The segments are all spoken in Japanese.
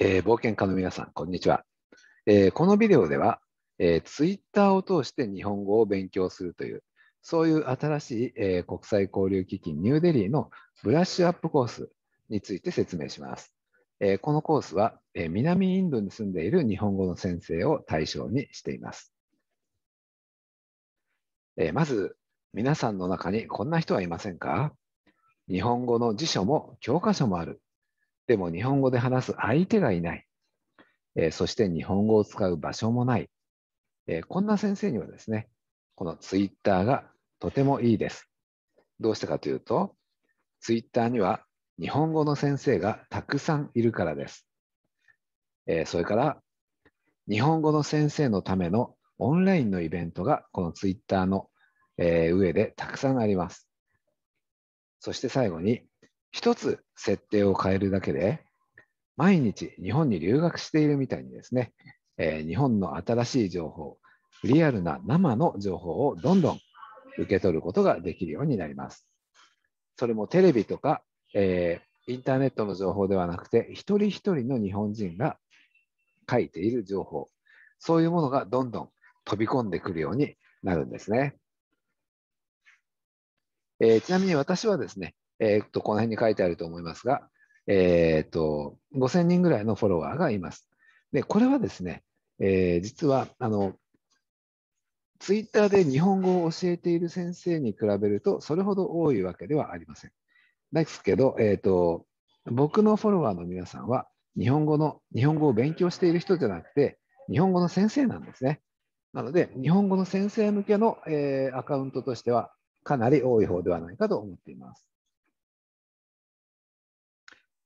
えー、冒険家の皆さん、こんにちは。えー、このビデオでは、えー、Twitter を通して日本語を勉強するという、そういう新しい、えー、国際交流基金ニューデリーのブラッシュアップコースについて説明します。えー、このコースは、えー、南インドに住んでいる日本語の先生を対象にしています。えー、まず、皆さんの中にこんな人はいませんか日本語の辞書も教科書もある。でも日本語で話す相手がいない。えそして日本語を使う場所もない。えこんな先生にはですね、このツイッターがとてもいいです。どうしてかというと、ツイッターには日本語の先生がたくさんいるからです。えそれから、日本語の先生のためのオンラインのイベントがこのツイッターの、え上でたくさんあります。そして最後に、一つ設定を変えるだけで、毎日日本に留学しているみたいにですね、えー、日本の新しい情報、リアルな生の情報をどんどん受け取ることができるようになります。それもテレビとか、えー、インターネットの情報ではなくて、一人一人の日本人が書いている情報、そういうものがどんどん飛び込んでくるようになるんですね。えー、ちなみに私はですね、えっと、この辺に書いてあると思いますが、えっと、5000人ぐらいのフォロワーがいます。で、これはですね、えー、実は、あの、ツイッターで日本語を教えている先生に比べると、それほど多いわけではありません。ですけど、えっ、ー、と、僕のフォロワーの皆さんは、日本語の、日本語を勉強している人じゃなくて、日本語の先生なんですね。なので、日本語の先生向けの、えー、アカウントとしては、かなり多い方ではないかと思っています。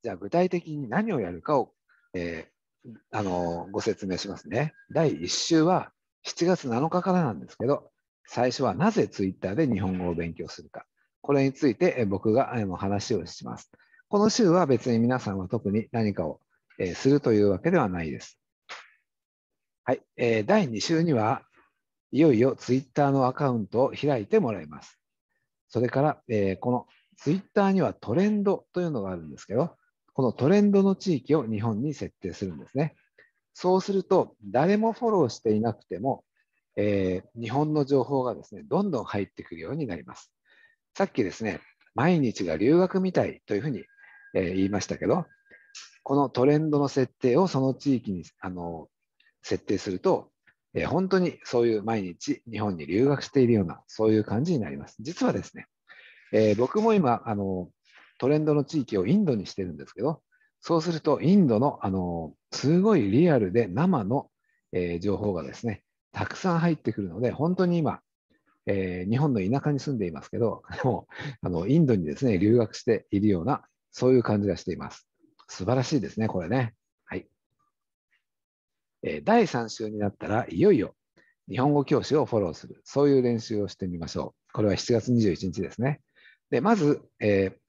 じゃあ具体的に何をやるかを、えー、あのご説明しますね。第1週は7月7日からなんですけど、最初はなぜ Twitter で日本語を勉強するか。これについて僕が話をします。この週は別に皆さんは特に何かをするというわけではないです。はい、え第2週にはいよいよ Twitter のアカウントを開いてもらいます。それから、えこの Twitter にはトレンドというのがあるんですけど、このトレンドの地域を日本に設定するんですね。そうすると、誰もフォローしていなくても、えー、日本の情報がですね、どんどん入ってくるようになります。さっきですね、毎日が留学みたいというふうに、えー、言いましたけど、このトレンドの設定をその地域にあの設定すると、えー、本当にそういう毎日日本に留学しているような、そういう感じになります。実はですね、え僕も今、あのトレンドの地域をインドにしてるんですけど、そうすると、インドの、あのすごいリアルで生の、えー、情報がですね、たくさん入ってくるので、本当に今、えー、日本の田舎に住んでいますけど、もうあのインドにですね、留学しているような、そういう感じがしています。素晴らしいですね、これね。はい。えー、第3週になったらいよいよ日本語教師をフォローする、そういう練習をしてみましょう。これは7月21日ですね。で、まず、えー、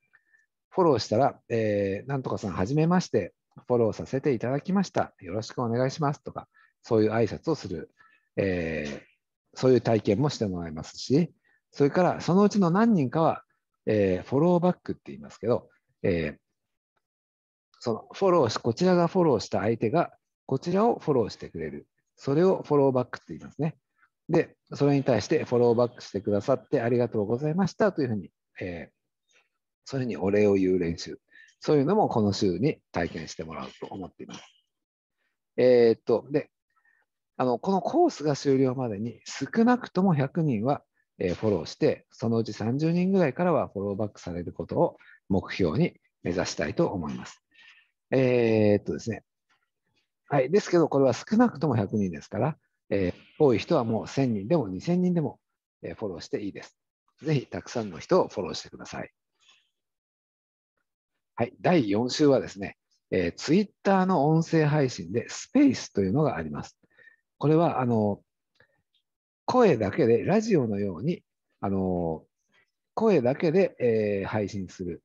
フォローしたら、えー、なんとかさん、はじめまして、フォローさせていただきました。よろしくお願いしますとか、そういう挨拶をする、えー、そういう体験もしてもらいますし、それからそのうちの何人かは、えー、フォローバックって言いますけど、えー、そのフォローし、こちらがフォローした相手が、こちらをフォローしてくれる。それをフォローバックって言いますね。で、それに対してフォローバックしてくださってありがとうございましたというふうに、えー、それにお礼を言う練習。そういうのもこの週に体験してもらうと思っています。えー、っと、で、あの、このコースが終了までに少なくとも100人はフォローして、そのうち30人ぐらいからはフォローバックされることを目標に目指したいと思います。えー、っとですね。はい。ですけど、これは少なくとも100人ですから、えー、多い人はもう1000人でも2000人でも、えフォローしていいです。ぜひ、たくさんの人をフォローしてください。はい、第4週はですね、えー、Twitter の音声配信でスペースというのがあります。これはあの声だけで、ラジオのようにあの声だけで、えー、配信する、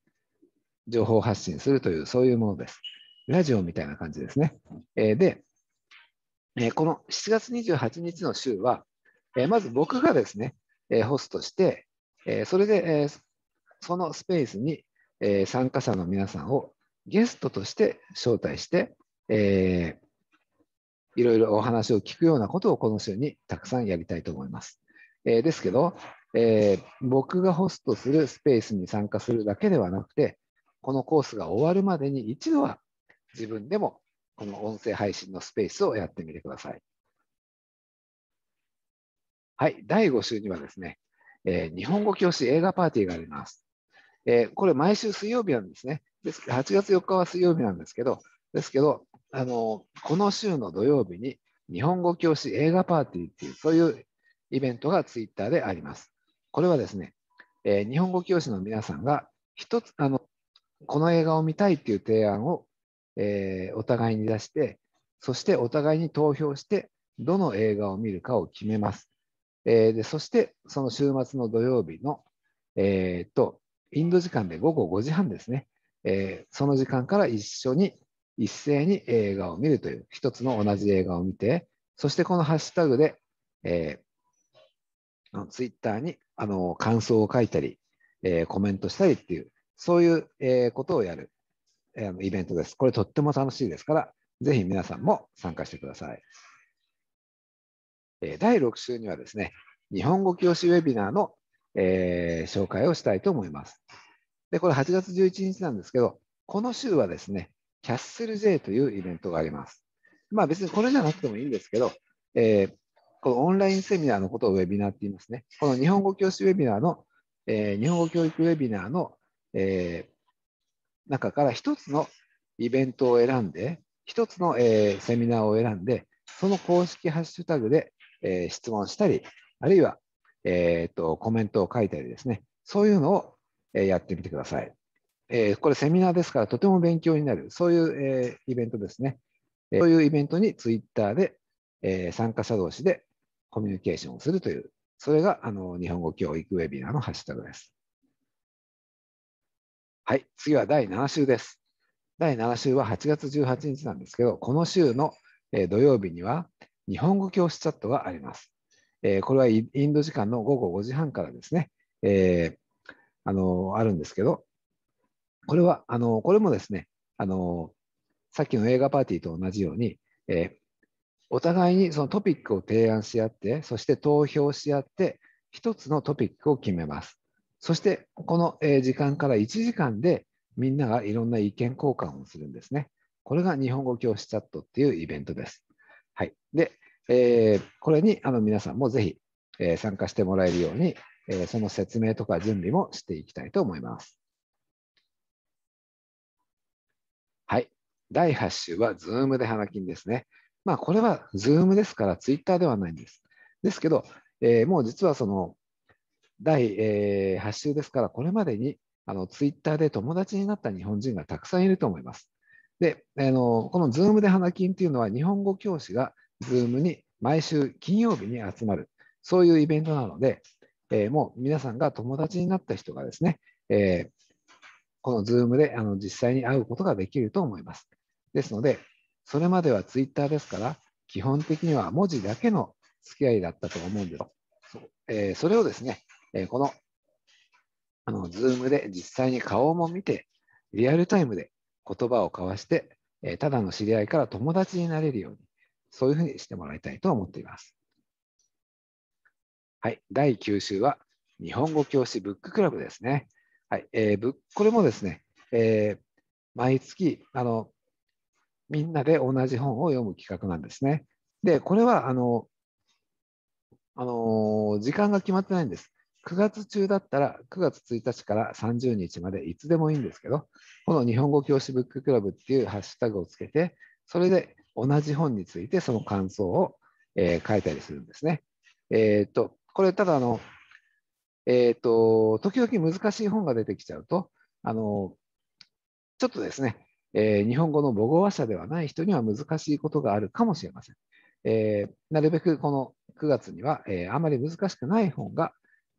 情報発信するという、そういうものです。ラジオみたいな感じですね。えー、で、えこの7月28日の週は、えまず僕がですね、えホストして、えそれで、えそのスペースにえー、参加者の皆さんをゲストとして招待して、えー、いろいろお話を聞くようなことをこの週にたくさんやりたいと思います。えー、ですけど、えー、僕がホストするスペースに参加するだけではなくて、このコースが終わるまでに一度は自分でもこの音声配信のスペースをやってみてください。はい、第5週にはですね、えー、日本語教師映画パーティーがあります。えー、これ毎週水曜日なんですね。です8月4日は水曜日なんですけど、ですけど、あのこの週の土曜日に日本語教師映画パーティーっていう、そういうイベントがツイッターであります。これはですね、えー、日本語教師の皆さんが一つあの、この映画を見たいっていう提案を、えー、お互いに出して、そしてお互いに投票して、どの映画を見るかを決めます。えー、でそして、その週末の土曜日の、えー、とインド時間で午後5時半ですね、えー、その時間から一緒に一斉に映画を見るという一つの同じ映画を見てそしてこのハッシュタグで、えー、ツイッターにあの感想を書いたり、えー、コメントしたりっていうそういう、えことをやる、えー、イベントです。これとっても楽しいですからぜひ皆さんも参加してください。え第6週にはですね日本語教師ウェビナーのえー、紹介をしたいと思います。で、これ8月11日なんですけど、この週はですね、キャッスル J というイベントがあります。まあ別にこれじゃなくてもいいんですけど、えー、このオンラインセミナーのことをウェビナーって言いますね。この日本語教師ウェビナーの、えー、日本語教育ウェビナーの、えー、中から一つのイベントを選んで、一つの、えセミナーを選んで、その公式ハッシュタグで、え質問したり、あるいはえー、っと、コメントを書いたりですね、そういうのをやってみてください。えー、これセミナーですからとても勉強になる、そういう、えー、イベントですね。そういうイベントにツイッターで、えー、参加者同士でコミュニケーションをするという、それがあの日本語教育ウェビナーのハッシュタグです。はい、次は第7週です。第7週は8月18日なんですけど、この週の土曜日には日本語教師チャットがあります。えー、これはインド時間の午後5時半からですね、えー、あのあるんですけど、これは、あのこれもですねあの、さっきの映画パーティーと同じように、えー、お互いにそのトピックを提案し合って、そして投票し合って、1つのトピックを決めます。そして、この時間から1時間で、みんながいろんな意見交換をするんですね。これが日本語教師チャットっていうイベントです。はい。で、えー、これにあの皆さんもぜひ、え参加してもらえるように、えその説明とか準備もしていきたいと思います。はい。第8週は Zoom で花金ですね。まあ、これは Zoom ですから Twitter ではないんです。ですけど、えー、もう実はその第、え8週ですから、これまでにあの Twitter で友達になった日本人がたくさんいると思います。で、あのこの Zoom で花金っていうのは日本語教師が Zoom に毎週金曜日に集まる、そういうイベントなので、えー、もう皆さんが友達になった人がですね、えー、この Zoom であの実際に会うことができると思います。ですので、それまでは Twitter ですから、基本的には文字だけの付き合いだったと思うんですよ。えー、それをですね、えこのあの Zoom で実際に顔も見て、リアルタイムで言葉を交わして、えただの知り合いから友達になれるように、そういうふうにしてもらいたいと思っています。はい、第9週は日本語教師ブッククラブですね。はいえー、これもですね、えー、毎月あのみんなで同じ本を読む企画なんですね。で、これはあの、あの時間が決まってないんです。9月中だったら9月1日から30日までいつでもいいんですけど、この日本語教師ブッククラブっていうハッシュタグをつけて、それで同じ本についてその感想を、えー、書いたりするんですね。えっ、と、これただあの、えっ、と、時々難しい本が出てきちゃうと、あの、ちょっとですね、え日本語の母語話者ではない人には難しいことがあるかもしれません。えなるべくこの9月には、えあまり難しくない本が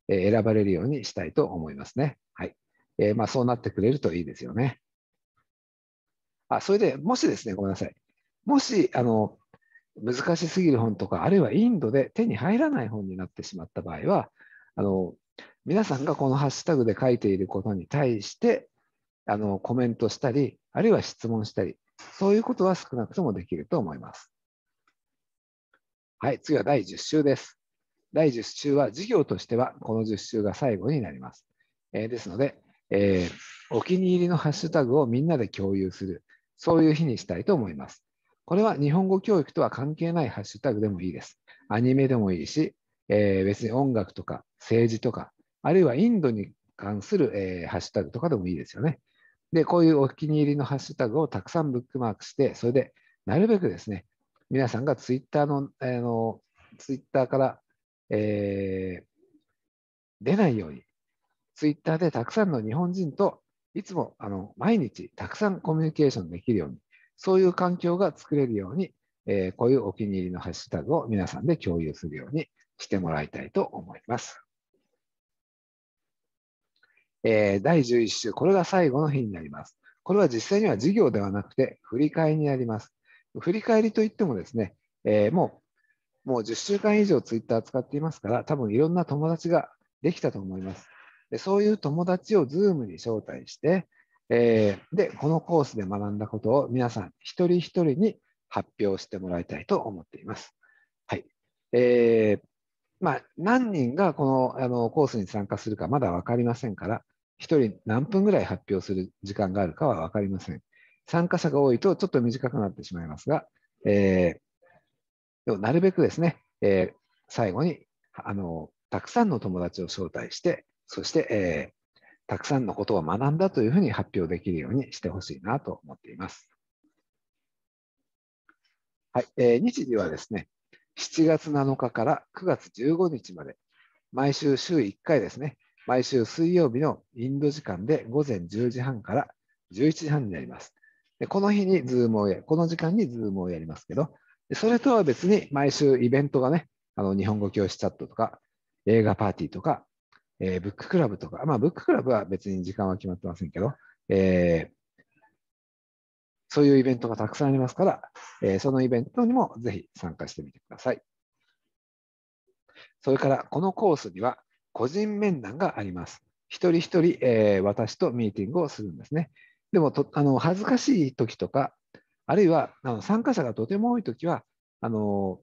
選ばれるようにしたいと思いますね。はい。えまあ、そうなってくれるといいですよね。あ、それでもしですね、ごめんなさい。もし、あの、難しすぎる本とか、あるいはインドで手に入らない本になってしまった場合は、あの、皆さんがこのハッシュタグで書いていることに対して、あの、コメントしたり、あるいは質問したり、そういうことは少なくともできると思います。はい、次は第10週です。第10週は授業としてはこの10週が最後になります。えー、ですので、えー、お気に入りのハッシュタグをみんなで共有する、そういう日にしたいと思います。これは日本語教育とは関係ないハッシュタグでもいいです。アニメでもいいし、えー、別に音楽とか政治とか、あるいはインドに関する、えー、ハッシュタグとかでもいいですよね。で、こういうお気に入りのハッシュタグをたくさんブックマークして、それでなるべくですね、皆さんがツイッターの、あ、えー、のツイッターから、えー、出ないように、ツイッターでたくさんの日本人といつもあの毎日たくさんコミュニケーションできるように、そういう環境が作れるように、えー、こういうお気に入りのハッシュタグを皆さんで共有するようにしてもらいたいと思います。えー、第11週、これが最後の日になります。これは実際には授業ではなくて、振り返りになります。振り返りといってもですね、えー、もう、もう10週間以上ツイッター使っていますから、多分いろんな友達ができたと思います。でそういう友達を Zoom に招待して、えー、で、このコースで学んだことを皆さん一人一人に発表してもらいたいと思っています。はい。えー、まあ、何人がこのあのコースに参加するかまだ分かりませんから、1人何分ぐらい発表する時間があるかは分かりません。参加者が多いとちょっと短くなってしまいますが、えー、なるべくですね、えー、最後にあのたくさんの友達を招待して、そして、えー、たくさんのことを学んだというふうに発表できるようにしてほしいなと思っています。はい、えー、日時はですね、7月7日から9月15日まで、毎週週1回ですね、毎週水曜日のインド時間で午前10時半から11時半になります。でこの日にズームをやこの時間にズームをやりますけど、それとは別に毎週イベントがね、あの日本語教師チャットとか映画パーティーとかえー、ブッククラブとか、まあ、ブッククラブは別に時間は決まってませんけど、えー、そういうイベントがたくさんありますから、えー、そのイベントにもぜひ参加してみてください。それから、このコースには個人面談があります。一人一人、えー、私とミーティングをするんですね。でもとあの、恥ずかしい時とか、あるいはあの参加者がとても多い時は、あの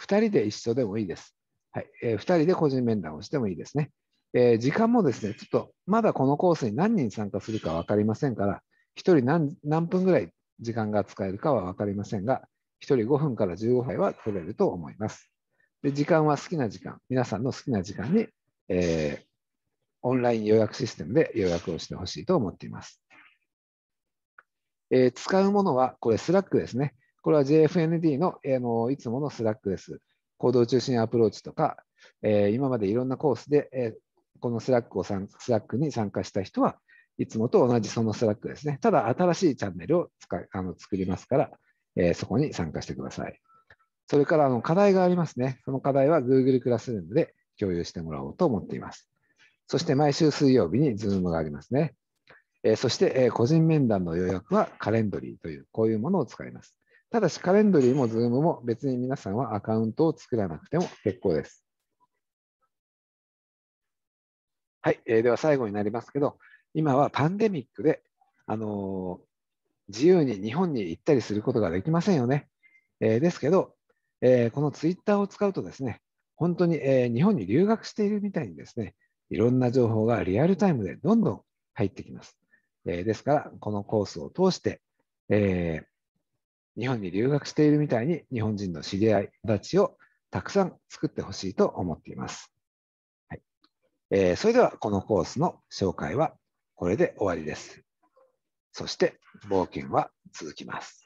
2人で一緒でもいいです。はいえー、2人で個人面談をしてもいいですね。えー、時間もですね、ちょっとまだこのコースに何人参加するか分かりませんから、1人何何分ぐらい時間が使えるかは分かりませんが、1人5分から15杯は取れると思います。で時間は好きな時間、皆さんの好きな時間に、えー、オンライン予約システムで予約をしてほしいと思っています。えー、使うものは、これ、スラックですね。これは JFND の,、えー、のいつものスラックです。行動中心アプローチとか、えー、今までいろんなコースで、えー、このスラックをスラックに参加した人はいつもと同じそのスラックですね。ただ、新しいチャンネルを使いあの作りますから、えー、そこに参加してください。それからあの課題がありますね。その課題は Google クラスルームで共有してもらおうと思っています。そして毎週水曜日に Zoom がありますね。えー、そして、えー、個人面談の予約はカレンドリーという、こういうものを使います。ただし、カレンドリーも Zoom も別に皆さんはアカウントを作らなくても結構です。はい、えー、では最後になりますけど、今はパンデミックで、あのー、自由に日本に行ったりすることができませんよね。えー、ですけど、えー、このツイッターを使うとですね、本当に、え日本に留学しているみたいにですね、いろんな情報がリアルタイムでどんどん入ってきます。えですから、このコースを通して、え日本に留学しているみたいに日本人の知り合い、友達をたくさん作ってほしいと思っています。えー、それではこのコースの紹介はこれで終わりです。そして冒険は続きます。